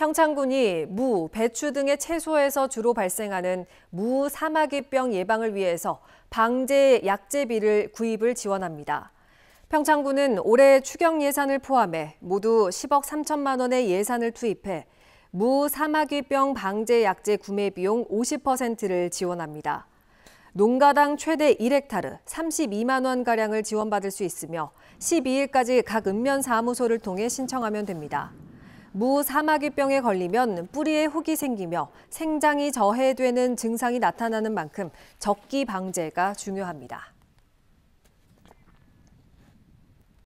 평창군이 무, 배추 등의 채소에서 주로 발생하는 무 사마귀병 예방을 위해서 방제 약제비를 구입을 지원합니다. 평창군은 올해 추경 예산을 포함해 모두 10억 3천만 원의 예산을 투입해 무 사마귀병 방제 약제 구매 비용 50%를 지원합니다. 농가당 최대 1헥타르 32만 원 가량을 지원받을 수 있으며 12일까지 각 읍면 사무소를 통해 신청하면 됩니다. 무 사마귀병에 걸리면 뿌리에 혹이 생기며 생장이 저해되는 증상이 나타나는 만큼 적기 방제가 중요합니다.